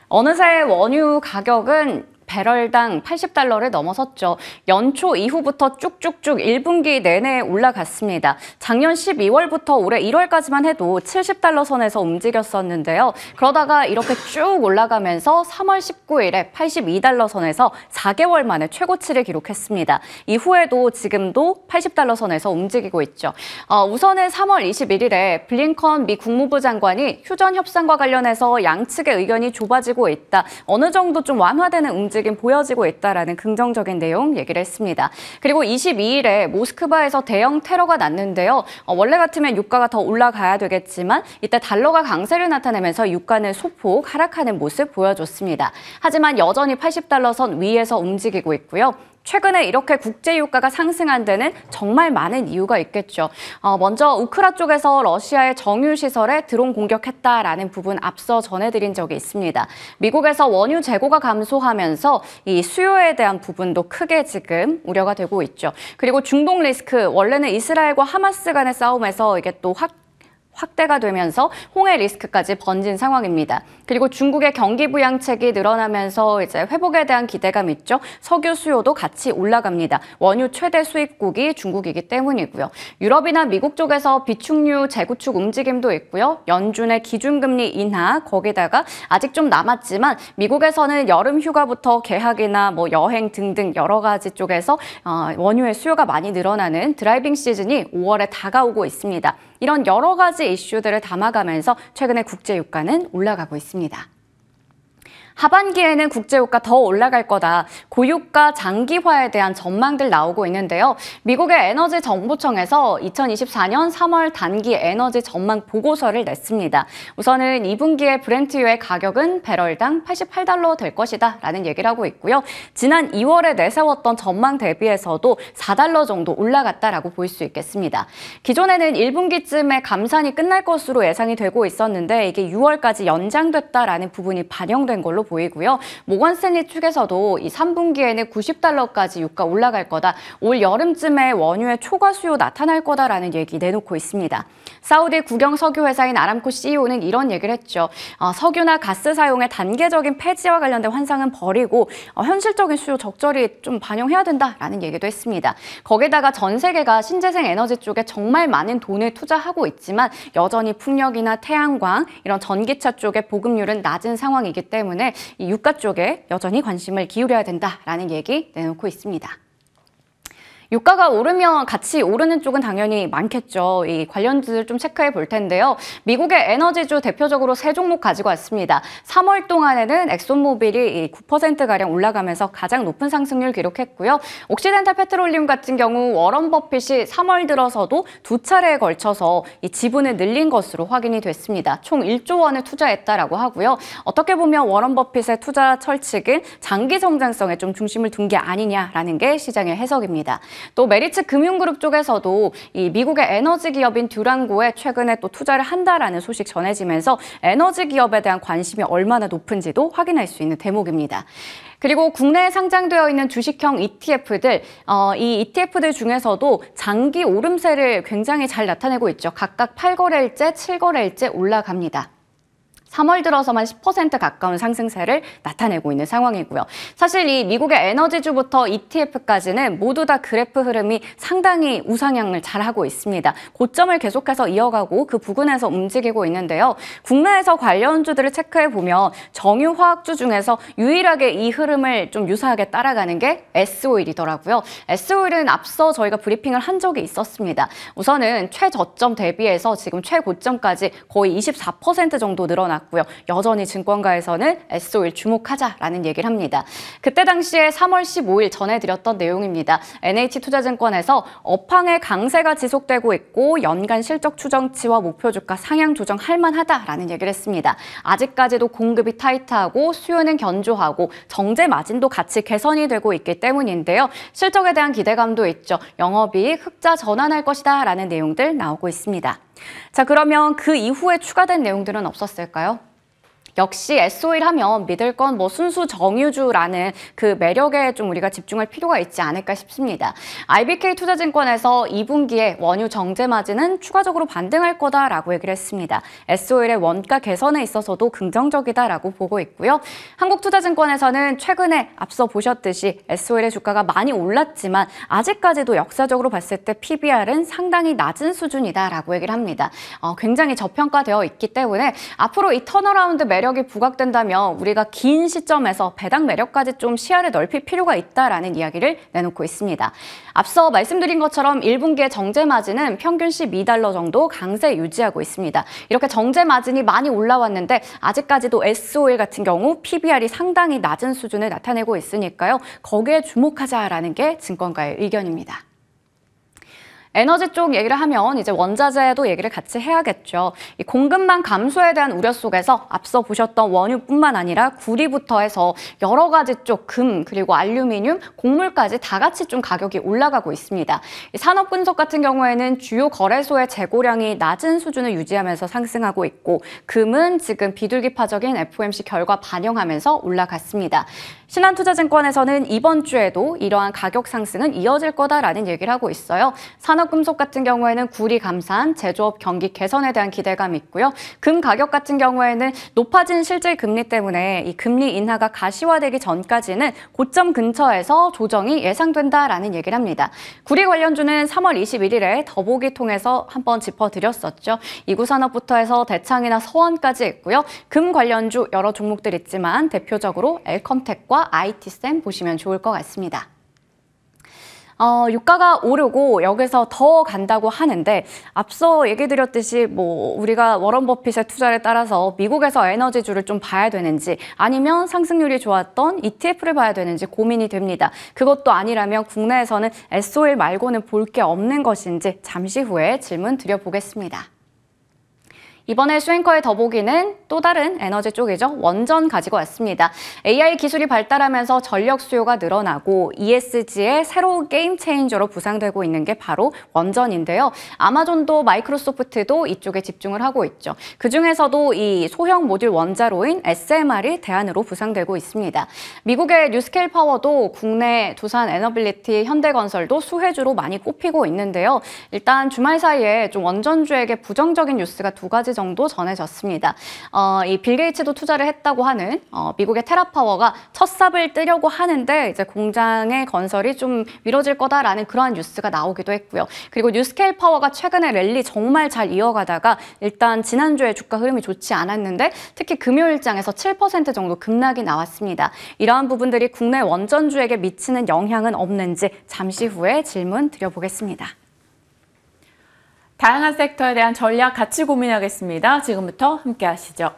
어느새 원유 가격은 배럴당 80달러를 넘어섰죠. 연초 이후부터 쭉쭉쭉 1분기 내내 올라갔습니다. 작년 12월부터 올해 1월까지만 해도 70달러 선에서 움직였었는데요. 그러다가 이렇게 쭉 올라가면서 3월 19일에 82달러 선에서 4개월 만에 최고치를 기록했습니다. 이후에도 지금도 80달러 선에서 움직이고 있죠. 어, 우선은 3월 21일에 블링컨 미 국무부 장관이 휴전 협상과 관련해서 양측의 의견이 좁아지고 있다. 어느 정도 좀 완화되는 움직임 움직임 보여지고 있다라는 긍정적인 내용 얘기를 했습니다. 그리고 22일에 모스크바에서 대형 테러가 났는데요. 어, 원래 같으면 유가가 더 올라가야 되겠지만 이때 달러가 강세를 나타내면서 유가는 소폭 하락하는 모습 보여줬습니다. 하지만 여전히 80달러 선 위에서 움직이고 있고요. 최근에 이렇게 국제 유가가 상승한 데는 정말 많은 이유가 있겠죠. 어, 먼저 우크라 쪽에서 러시아의 정유 시설에 드론 공격했다라는 부분 앞서 전해드린 적이 있습니다. 미국에서 원유 재고가 감소하면서 이 수요에 대한 부분도 크게 지금 우려가 되고 있죠. 그리고 중동 리스크 원래는 이스라엘과 하마스 간의 싸움에서 이게 또확 확대가 되면서 홍해 리스크까지 번진 상황입니다. 그리고 중국의 경기 부양책이 늘어나면서 이제 회복에 대한 기대감 있죠. 석유 수요도 같이 올라갑니다. 원유 최대 수입국이 중국이기 때문이고요. 유럽이나 미국 쪽에서 비축유 재구축 움직임도 있고요. 연준의 기준금리 인하 거기다가 아직 좀 남았지만 미국에서는 여름 휴가부터 개학이나 뭐 여행 등등 여러 가지 쪽에서 어, 원유의 수요가 많이 늘어나는 드라이빙 시즌이 5월에 다가오고 있습니다. 이런 여러 가지 이슈들을 담아가면서 최근에 국제 유가는 올라가고 있습니다. 하반기에는 국제유가 더 올라갈 거다. 고유가 장기화에 대한 전망들 나오고 있는데요. 미국의 에너지 정보청에서 2024년 3월 단기 에너지 전망 보고서를 냈습니다. 우선은 2분기에 브렌트유의 가격은 배럴당 88달러 될 것이다 라는 얘기를 하고 있고요. 지난 2월에 내세웠던 전망 대비해서도 4달러 정도 올라갔다라고 볼 수 있겠습니다. 기존에는 1분기쯤에 감산이 끝날 것으로 예상이 되고 있었는데 이게 6월까지 연장됐다라는 부분이 반영된 걸로 걸로 보이고요. 모건 스탠리 측에서도 이 3분기에는 90달러까지 유가 올라갈 거다. 올 여름쯤에 원유의 초과 수요 나타날 거다라는 얘기 내놓고 있습니다. 사우디 국영 석유 회사인 아람코 CEO는 이런 얘기를 했죠. 어, 석유나 가스 사용의 단계적인 폐지와 관련된 환상은 버리고 어, 현실적인 수요 적절히 좀 반영해야 된다라는 얘기도 했습니다. 거기다가 전 세계가 신재생 에너지 쪽에 정말 많은 돈을 투자하고 있지만 여전히 풍력이나 태양광 이런 전기차 쪽의 보급률은 낮은 상황이기 때문에 이 유가 쪽에 여전히 관심을 기울여야 된다라는 얘기 내놓고 있습니다. 유가가 오르면 같이 오르는 쪽은 당연히 많겠죠. 이 관련주들 좀 체크해 볼 텐데요. 미국의 에너지주 대표적으로 세 종목 가지고 왔습니다. 3월 동안에는 엑소모빌이 9%가량 올라가면서 가장 높은 상승률 기록했고요. 옥시덴탈 페트롤리움 같은 경우 워런 버핏이 3월 들어서도 두 차례에 걸쳐서 이 지분을 늘린 것으로 확인이 됐습니다. 총 1조 원을 투자했다라고 하고요. 어떻게 보면 워런 버핏의 투자 철칙은 장기 성장성에 좀 중심을 둔 게 아니냐라는 게 시장의 해석입니다. 또 메리츠 금융그룹 쪽에서도 이 미국의 에너지 기업인 듀랑고에 최근에 또 투자를 한다라는 소식 전해지면서 에너지 기업에 대한 관심이 얼마나 높은지도 확인할 수 있는 대목입니다. 그리고 국내에 상장되어 있는 주식형 ETF들, 어, 이 ETF들 중에서도 장기 오름세를 굉장히 잘 나타내고 있죠. 각각 8거래일째, 7거래일째 올라갑니다. 3월 들어서만 10% 가까운 상승세를 나타내고 있는 상황이고요. 사실 이 미국의 에너지주부터 ETF까지는 모두 다 그래프 흐름이 상당히 우상향을 잘하고 있습니다. 고점을 계속해서 이어가고 그 부근에서 움직이고 있는데요. 국내에서 관련주들을 체크해보면 정유화학주 중에서 유일하게 이 흐름을 좀 유사하게 따라가는 게 S오일이더라고요. S오일은 앞서 저희가 브리핑을 한 적이 있었습니다. 우선은 최저점 대비해서 지금 최고점까지 거의 24% 정도 늘어났고 않았고요. 여전히 증권가에서는 S-OIL 주목하자라는 얘기를 합니다. 그때 당시에 3월 15일 전해드렸던 내용입니다. NH투자증권에서 업황의 강세가 지속되고 있고 연간 실적 추정치와 목표 주가 상향 조정할 만하다라는 얘기를 했습니다. 아직까지도 공급이 타이트하고 수요는 견조하고 정제 마진도 같이 개선이 되고 있기 때문인데요. 실적에 대한 기대감도 있죠. 영업이 흑자 전환할 것이다 라는 내용들 나오고 있습니다. 자, 그러면 그 이후에 추가된 내용들은 없었을까요? 역시 S-OIL 하면 믿을 건 뭐 순수 정유주라는 그 매력에 좀 우리가 집중할 필요가 있지 않을까 싶습니다. IBK 투자증권에서 2분기에 원유 정제 마진은 추가적으로 반등할 거다라고 얘기를 했습니다. S-OIL의 원가 개선에 있어서도 긍정적이다라고 보고 있고요. 한국투자증권에서는 최근에 앞서 보셨듯이 S-OIL의 주가가 많이 올랐지만 아직까지도 역사적으로 봤을 때 PBR은 상당히 낮은 수준이다라고 얘기를 합니다. 어, 굉장히 저평가되어 있기 때문에 앞으로 이 턴어라운드 매 매력이 부각된다면 우리가 긴 시점에서 배당 매력까지 좀 시야를 넓힐 필요가 있다라는 이야기를 내놓고 있습니다. 앞서 말씀드린 것처럼 1분기의 정제 마진은 평균 12달러 정도 강세 유지하고 있습니다. 이렇게 정제 마진이 많이 올라왔는데 아직까지도 SOL 같은 경우 PBR이 상당히 낮은 수준을 나타내고 있으니까요. 거기에 주목하자라는 게 증권가의 의견입니다. 에너지 쪽 얘기를 하면 이제 원자재도 얘기를 같이 해야겠죠. 이 공급망 감소에 대한 우려 속에서 앞서 보셨던 원유뿐만 아니라 구리부터 해서 여러 가지 쪽 금, 그리고 알루미늄, 곡물까지 다 같이 좀 가격이 올라가고 있습니다. 이 산업 분석 같은 경우에는 주요 거래소의 재고량이 낮은 수준을 유지하면서 상승하고 있고 금은 지금 비둘기파적인 FOMC 결과 반영하면서 올라갔습니다. 신한투자증권에서는 이번 주에도 이러한 가격 상승은 이어질 거다라는 얘기를 하고 있어요. 산업 산업금속 같은 경우에는 구리 감산, 제조업 경기 개선에 대한 기대감이 있고요. 금 가격 같은 경우에는 높아진 실질 금리 때문에 이 금리 인하가 가시화되기 전까지는 고점 근처에서 조정이 예상된다라는 얘기를 합니다. 구리 관련주는 3월 21일에 더보기 통해서 한번 짚어드렸었죠. 이구산업부터 해서 대창이나 서원까지 있고요. 금 관련주 여러 종목들 있지만 대표적으로 엘컴텍과 IT쌤 보시면 좋을 것 같습니다. 어, 유가가 오르고 여기서 더 간다고 하는데 앞서 얘기 드렸듯이 뭐 우리가 워런 버핏의 투자를 따라서 미국에서 에너지주를 좀 봐야 되는지 아니면 상승률이 좋았던 ETF를 봐야 되는지 고민이 됩니다. 그것도 아니라면 국내에서는 S1 o 말고는 볼 게 없는 것인지 잠시 후에 질문 드려보겠습니다. 이번에 수행커의 더보기는 또 다른 에너지 쪽이죠. 원전 가지고 왔습니다. AI 기술이 발달하면서 전력 수요가 늘어나고 ESG의 새로운 게임 체인저로 부상되고 있는 게 바로 원전인데요. 아마존도 마이크로소프트도 이쪽에 집중을 하고 있죠. 그중에서도 이 소형 모듈 원자로인 SMR이 대안으로 부상되고 있습니다. 미국의 뉴스케일 파워도 국내 두산 에너빌리티 현대건설도 수혜주로 많이 꼽히고 있는데요. 일단 주말 사이에 좀 원전주에게 부정적인 뉴스가 두 가지 정도 전해졌습니다. 어, 어, 이빌 게이츠도 투자를 했다고 하는 어, 미국의 테라파워가 첫 삽을 뜨려고 하는데 이제 공장의 건설이 좀 미뤄질 거다라는 그러한 뉴스가 나오기도 했고요. 그리고 뉴스케일 파워가 최근에 랠리 정말 잘 이어가다가 일단 지난주에 주가 흐름이 좋지 않았는데 특히 금요일장에서 7% 정도 급락이 나왔습니다. 이러한 부분들이 국내 원전주에게 미치는 영향은 없는지 잠시 후에 질문 드려보겠습니다. 다양한 섹터에 대한 전략 같이 고민하겠습니다. 지금부터 함께 하시죠.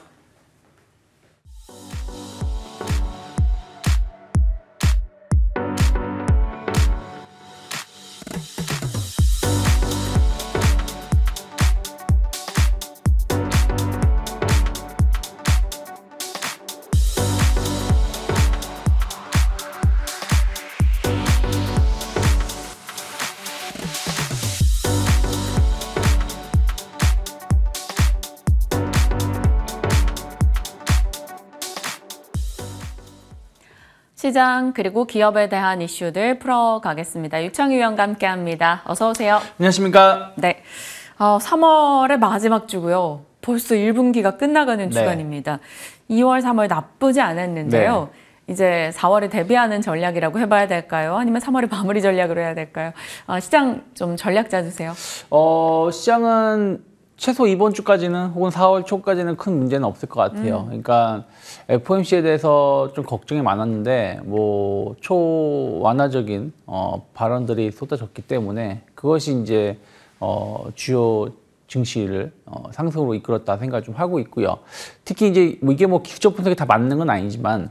시장 그리고 기업에 대한 이슈들 풀어가겠습니다. 육창희 위원과 함께합니다. 어서 오세요. 안녕하십니까? 네. 어, 3월의 마지막 주고요. 벌써 1분기가 끝나가는 네. 주간입니다. 2월, 3월 나쁘지 않았는데요. 네. 이제 4월에 대비하는 전략이라고 해봐야 될까요? 아니면 3월에 마무리 전략으로 해야 될까요? 아, 시장 좀 전략 짜주세요. 어, 시장은 최소 이번 주까지는 혹은 4월 초까지는 큰 문제는 없을 것 같아요. 음. 그러니까 FOMC에 대해서 좀 걱정이 많았는데 뭐 초완화적인 어, 발언들이 쏟아졌기 때문에 그것이 이제 어, 주요 증시를 어, 상승으로 이끌었다 생각을 좀 하고 있고요. 특히 이제 뭐 이게 뭐기초 분석이 다 맞는 건 아니지만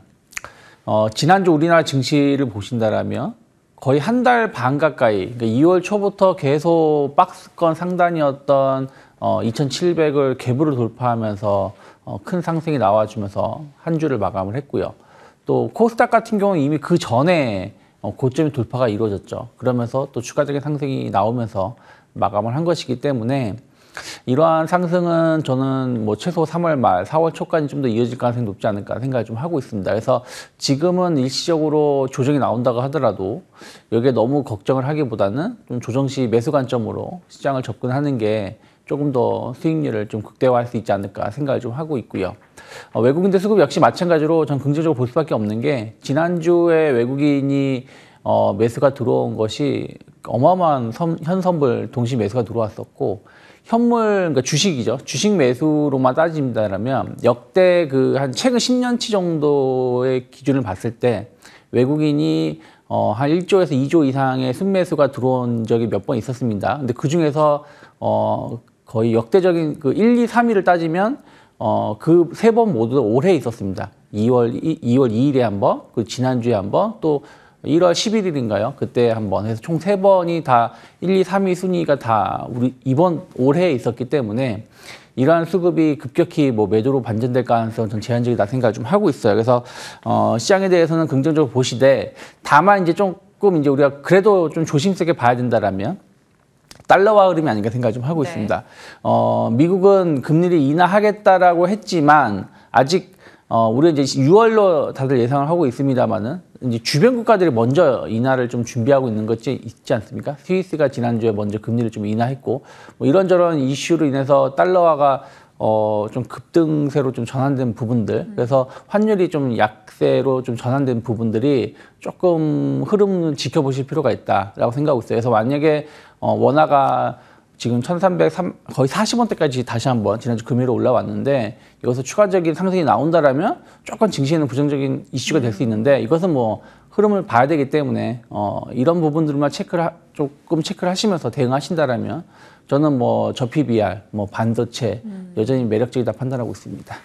어, 지난주 우리나라 증시를 보신다라면 거의 한 달 반 가까이 그러니까 2월 초부터 계속 박스권 상단이었던 어, 2,700을 개으로 돌파하면서 어, 큰 상승이 나와주면서 한 주를 마감을 했고요. 또 코스닥 같은 경우는 이미 그 전에 어, 고점 이 돌파가 이루어졌죠. 그러면서 또 추가적인 상승이 나오면서 마감을 한 것이기 때문에 이러한 상승은 저는 뭐 최소 3월 말, 4월 초까지 좀 더 이어질 가능성이 높지 않을까 생각을 좀 하고 있습니다. 그래서 지금은 일시적으로 조정이 나온다고 하더라도 여기에 너무 걱정을 하기보다는 좀 조정 시 매수 관점으로 시장을 접근하는 게 조금 더 수익률을 좀 극대화할 수 있지 않을까 생각을 좀 하고 있고요. 어, 외국인들 수급 역시 마찬가지로 전 긍정적으로 볼 수밖에 없는 게 지난주에 외국인이 어, 매수가 들어온 것이 어마어마한 선, 현선불 동시 매수가 들어왔었고 현물 그러니까 주식이죠 주식 매수로만 따집니다라면 역대 그 한 최근 10년치 정도의 기준을 봤을 때 외국인이 어, 한 1조에서 2조 이상의 순매수가 들어온 적이 몇 번 있었습니다. 근데 그 중에서 어, 거의 역대적인 그 1, 2, 3위를 따지면 어, 그 세 번 모두 올해 있었습니다. 2월 2, 월 2일에 한 번, 그 지난주에 한 번, 또 1월 11일인가요? 그때 한번 해서 총 세 번이 다 1, 2, 3위 순위가 다 우리 이번 올해에 있었기 때문에 이러한 수급이 급격히 뭐 매도로 반전될 가능성은 좀 제한적이다 생각을 좀 하고 있어요. 그래서 어, 시장에 대해서는 긍정적으로 보시되 다만 이제 조금 이제 우리가 그래도 좀 조심스럽게 봐야 된다라면 달러화 흐름이 아닌가 생각을 좀 하고 네. 있습니다. 어, 미국은 금리를 인하하겠다라고 했지만 아직 어, 우리가 이제 6월로 다들 예상을 하고 있습니다만은 이제 주변 국가들이 먼저 인하를 좀 준비하고 있는 것이 있지 않습니까? 스위스가 지난주에 먼저 금리를 좀 인하했고 뭐 이런저런 이슈로 인해서 달러화가 어, 좀 급등세로 좀 전환된 부분들, 음. 그래서 환율이 좀 약세로 좀 전환된 부분들이 조금 흐름 지켜보실 필요가 있다라고 생각하고 있어요. 그래서 만약에 어, 원화가 지금 1303 거의 40원대까지 다시 한번 지난주 금요일에 올라왔는데 여기서 추가적인 상승이 나온다라면 조금 증시에는 부정적인 이슈가 될수 음. 있는데 이것은 뭐 흐름을 봐야 되기 때문에 어, 이런 부분들만 체크를 하, 조금 체크를 하시면서 대응하신다라면 저는 뭐 저피 BR, 뭐 반도체 음. 여전히 매력적이다 판단하고 있습니다.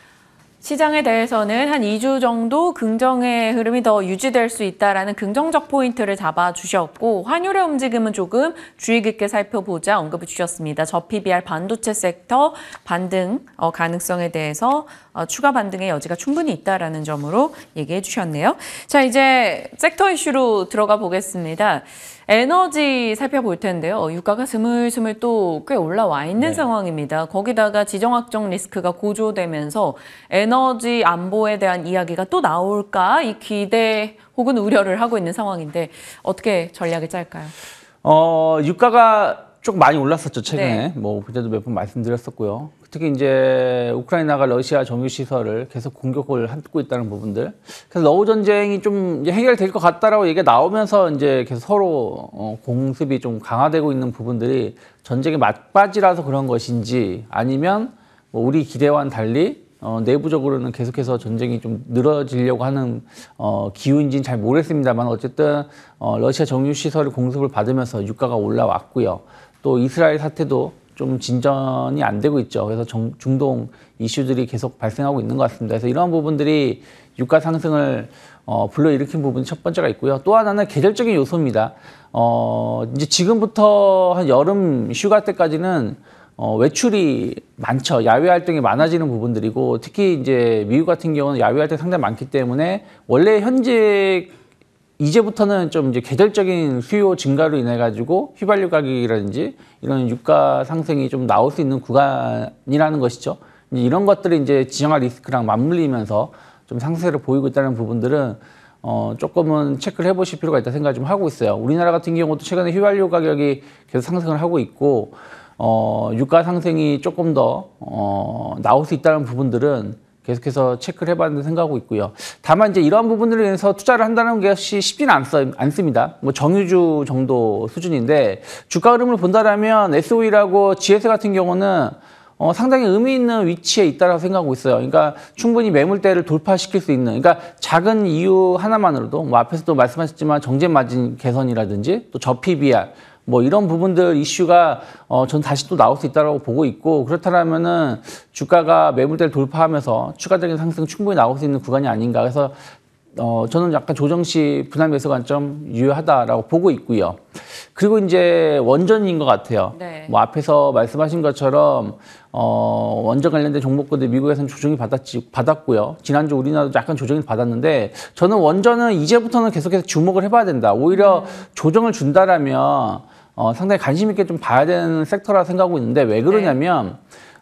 시장에 대해서는 한 2주 정도 긍정의 흐름이 더 유지될 수 있다라는 긍정적 포인트를 잡아 주셨고 환율의 움직임은 조금 주의 깊게 살펴보자 언급을 주셨습니다. 저 PBR 반도체 섹터 반등 어, 가능성에 대해서 어, 추가 반등의 여지가 충분히 있다라는 점으로 얘기해 주셨네요. 자 이제 섹터 이슈로 들어가 보겠습니다. 에너지 살펴볼 텐데요. 유가가 스물스물 또 꽤 올라와 있는 네. 상황입니다. 거기다가 지정학적 리스크가 고조되면서 에너지 안보에 대한 이야기가 또 나올까 이 기대 혹은 우려를 하고 있는 상황인데 어떻게 전략을 짤까요? 어, 유가가 쭉 많이 올랐었죠 최근에 네. 뭐 그때도 몇 번 말씀드렸었고요 특히 이제 우크라이나가 러시아 정유 시설을 계속 공격을 하고 있다는 부분들. 그래서 러우 전쟁이 좀 해결될 것 같다라고 얘기가 나오면서 이제 계속 서로 어, 공습이 좀 강화되고 있는 부분들이 전쟁의 막바지라서 그런 것인지 아니면 뭐 우리 기대와는 달리 어, 내부적으로는 계속해서 전쟁이 좀 늘어지려고 하는 어, 기운인지는 잘 모르겠습니다만 어쨌든 어, 러시아 정유 시설을 공습을 받으면서 유가가 올라왔고요. 또 이스라엘 사태도 좀 진전이 안 되고 있죠. 그래서 정, 중동 이슈들이 계속 발생하고 있는 것 같습니다. 그래서 이러한 부분들이 유가 상승을 어, 불러일으킨 부분이 첫 번째가 있고요. 또 하나는 계절적인 요소입니다. 어, 이제 지금부터 한 여름 휴가 때까지는 어, 외출이 많죠. 야외 활동이 많아지는 부분들이고 특히 이제 미국 같은 경우는 야외 활동이 상당히 많기 때문에 원래 현재 이제부터는 좀 이제 계절적인 수요 증가로 인해 가지고 휘발유 가격이라든지 이런 유가 상승이 좀 나올 수 있는 구간이라는 것이죠. 이런 것들이 이제 지정할 리스크랑 맞물리면서 좀 상세를 보이고 있다는 부분들은 어 조금은 체크를 해보실 필요가 있다 생각을 좀 하고 있어요. 우리나라 같은 경우도 최근에 휘발유 가격이 계속 상승을 하고 있고 어 유가 상승이 조금 더어 나올 수 있다는 부분들은 계속해서 체크를 해봤는 생각하고 있고요. 다만 이제 이러한 부분들에 대해서 투자를 한다는 것이 쉽지는 않습, 니다뭐 정유주 정도 수준인데 주가 흐름을 본다라면 SOE라고 GS 같은 경우는 어, 상당히 의미 있는 위치에 있다라고 생각하고 있어요. 그러니까 충분히 매물대를 돌파시킬 수 있는, 그러니까 작은 이유 하나만으로도 뭐 앞에서도 말씀하셨지만 정제 마진 개선이라든지 또저피비 r 뭐 이런 부분들 이슈가 어, 전 다시 또 나올 수 있다고 보고 있고 그렇다면은 주가가 매물대를 돌파하면서 추가적인 상승 충분히 나올 수 있는 구간이 아닌가 그래서 어, 저는 약간 조정 시 분할 매수 관점 유효하다라고 보고 있고요. 그리고 이제 원전인 것 같아요. 네. 뭐 앞에서 말씀하신 것처럼 어, 원전 관련된 종목들 미국에서는 조정이 받았지, 받았고요. 지난주 우리나라도 약간 조정이 받았는데 저는 원전은 이제부터는 계속해서 주목을 해봐야 된다. 오히려 음. 조정을 준다라면 어, 상당히 관심 있게 좀 봐야 되는 섹터라 생각하고 있는데 왜 그러냐면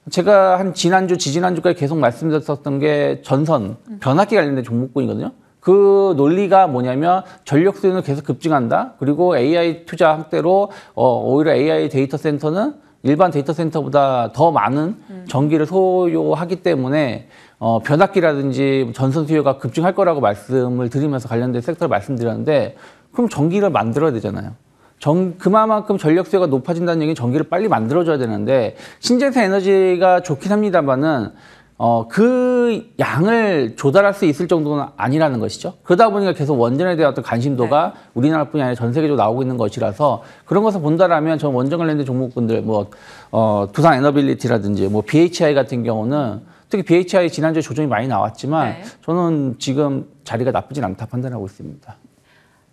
네. 제가 한 지난주, 지지난주까지 계속 말씀드렸었던 게 전선, 음. 변압기 관련된 종목군이거든요. 그 논리가 뭐냐면 전력 수요는 계속 급증한다. 그리고 AI 투자 확대로 어, 오히려 AI 데이터 센터는 일반 데이터 센터보다 더 많은 음. 전기를 소요하기 때문에 어, 변압기라든지 전선 수요가 급증할 거라고 말씀을 드리면서 관련된 섹터를 말씀드렸는데 그럼 전기를 만들어야 되잖아요. 정, 그만큼 전력세가 높아진다는 얘기는 전기를 빨리 만들어줘야 되는데 신재생 에너지가 좋긴 합니다만은 어, 그 양을 조달할 수 있을 정도는 아니라는 것이죠. 그러다 보니까 계속 원전에 대한 어떤 관심도가 네. 우리나라뿐이 아니라 전 세계적으로 나오고 있는 것이라서 그런 것을 본다라면 전 원전 관련된 종목분들 뭐 어, 두산 에너빌리티라든지 뭐 BHI 같은 경우는 특히 BHI 지난주에 조정이 많이 나왔지만 네. 저는 지금 자리가 나쁘진 않다 판단하고 있습니다.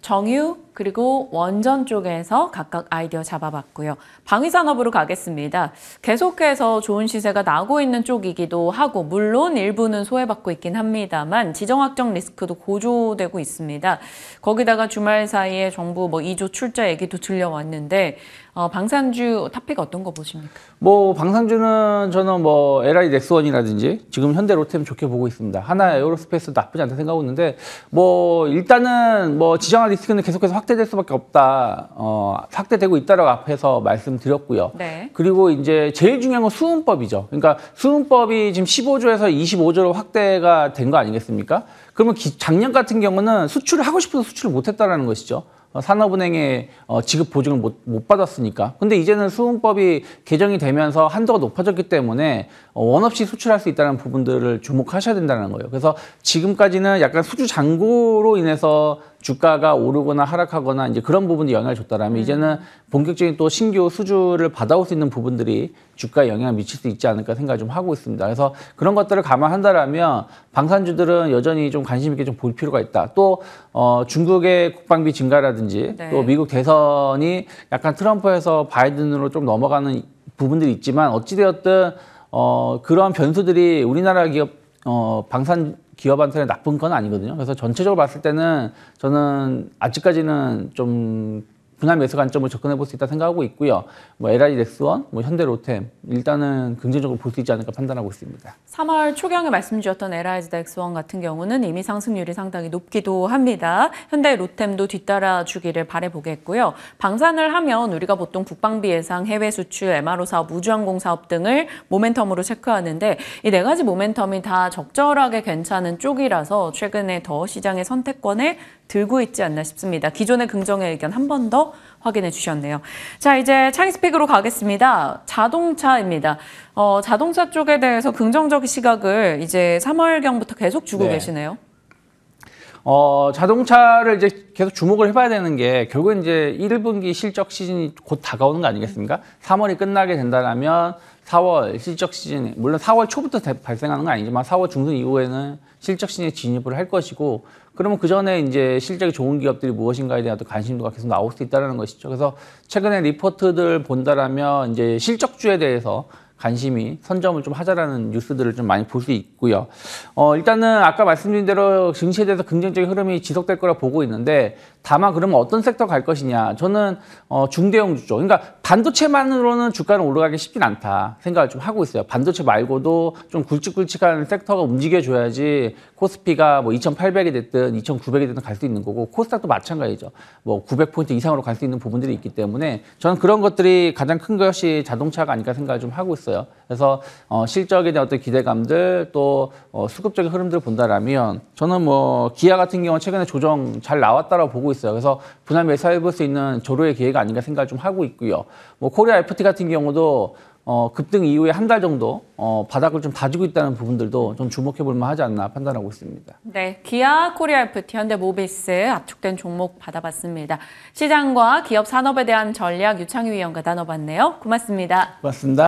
정유 그리고 원전 쪽에서 각각 아이디어 잡아봤고요. 방위산업으로 가겠습니다. 계속해서 좋은 시세가 나고 있는 쪽이기도 하고 물론 일부는 소외받고 있긴 합니다만 지정학적 리스크도 고조되고 있습니다. 거기다가 주말 사이에 정부 뭐 2조 출자 얘기도 들려왔는데 어, 방산주 탑픽 어떤 거 보십니까? 뭐 방산주는 저는 뭐 LI 넥스원이라든지 지금 현대 로템 좋게 보고 있습니다. 하나 에어로스페이스 나쁘지 않다 생각하고 있는데 뭐 일단은 뭐 지정한 리스크는 계속해서 확대될 수밖에 없다. 어, 확대되고 있다라고 앞에서 말씀드렸고요. 네. 그리고 이제 제일 중요한 건 수은법이죠. 그러니까 수은법이 지금 15조에서 25조로 확대가 된 거 아니겠습니까? 그러면 기, 작년 같은 경우는 수출을 하고 싶어서 수출을 못했다라는 것이죠. 어, 산업은행에 어, 지급 보증을 못, 못 받았으니까. 근데 이제는 수은법이 개정이 되면서 한도가 높아졌기 때문에 어, 원 없이 수출할 수 있다는 부분들을 주목하셔야 된다는 거예요. 그래서 지금까지는 약간 수주 장고로 인해서 주가가 오르거나 하락하거나 이제 그런 부분이 영향을 줬다라면 음. 이제는 본격적인 또 신규 수주를 받아올 수 있는 부분들이 주가에 영향을 미칠 수 있지 않을까 생각을 좀 하고 있습니다. 그래서 그런 것들을 감안한다라면 방산주들은 여전히 좀 관심 있게 좀 볼 필요가 있다. 또 어, 중국의 국방비 증가라든지 네. 또 미국 대선이 약간 트럼프에서 바이든으로 좀 넘어가는 부분들이 있지만 어찌되었든 어, 그런 변수들이 우리나라 기업 어, 방산 기업한테는 나쁜 건 아니거든요. 그래서 전체적으로 봤을 때는 저는 아직까지는 좀 분할 매수 관점을 접근해 볼 수 있다 생각하고 있고요. 뭐 LI 렉스원, 뭐 현대 로템 일단은 긍정적으로 볼 수 있지 않을까 판단하고 있습니다. 3월 초경에 말씀 주셨던 LI 렉스원 같은 경우는 이미 상승률이 상당히 높기도 합니다. 현대 로템도 뒤따라 주기를 바래 보겠고요. 방산을 하면 우리가 보통 국방비 예상, 해외 수출, MRO 사업, 우주항공 사업 등을 모멘텀으로 체크하는데 이 네 가지 모멘텀이 다 적절하게 괜찮은 쪽이라서 최근에 더 시장의 선택권에 들고 있지 않나 싶습니다. 기존의 긍정의 의견 한 번 더 확인해 주셨네요. 자, 이제 창의스픽으로 가겠습니다. 자동차입니다. 어, 자동차 쪽에 대해서 긍정적 시각을 이제 3월경부터 계속 주고 네. 계시네요. 어, 자동차를 이제 계속 주목을 해봐야 되는 게 결국은 이제 1분기 실적 시즌이 곧 다가오는 거 아니겠습니까? 3월이 끝나게 된다면 4월 실적 시즌, 물론 4월 초부터 발생하는 건 아니지만 4월 중순 이후에는 실적 시즌에 진입을 할 것이고 그러면 그 전에 이제 실적이 좋은 기업들이 무엇인가에 대한 또 관심도가 계속 나올 수 있다는 것이죠. 그래서 최근에 리포트들 본다라면 이제 실적주에 대해서 관심이 선점을 좀 하자라는 뉴스들을 좀 많이 볼 수 있고요. 어, 일단은 아까 말씀드린 대로 증시에 대해서 긍정적인 흐름이 지속될 거라 보고 있는데 다만 그러면 어떤 섹터 갈 것이냐. 저는 어, 중대형 주죠. 그러니까 반도체만으로는 주가는 올라가기 쉽진 않다 생각을 좀 하고 있어요. 반도체 말고도 좀 굵직굵직한 섹터가 움직여줘야지 코스피가 뭐 2,800이 됐든 2,900이 됐든 갈 수 있는 거고 코스닥도 마찬가지죠. 뭐 900포인트 이상으로 갈 수 있는 부분들이 있기 때문에 저는 그런 것들이 가장 큰 것이 자동차가 아닐까 생각을 좀 하고 있어요. 있어요. 그래서 어, 실적에 대한 어떤 기대감들 또 어, 수급적인 흐름들을 본다라면 저는 뭐 기아 같은 경우 는 최근에 조정 잘 나왔다라고 보고 있어요. 그래서 분할 매수해 볼 수 있는 조로의 기회가 아닌가 생각을 좀 하고 있고요. 뭐 코리아 FT 같은 경우도 어, 급등 이후에 한 달 정도 어, 바닥을 좀 다지고 있다는 부분들도 좀 주목해 볼만 하지 않나 판단하고 있습니다. 네, 기아, 코리아 FT, 현대모비스 압축된 종목 받아봤습니다. 시장과 기업 산업에 대한 전략 유창희 위원과 나눠봤네요. 고맙습니다. 고맙습니다.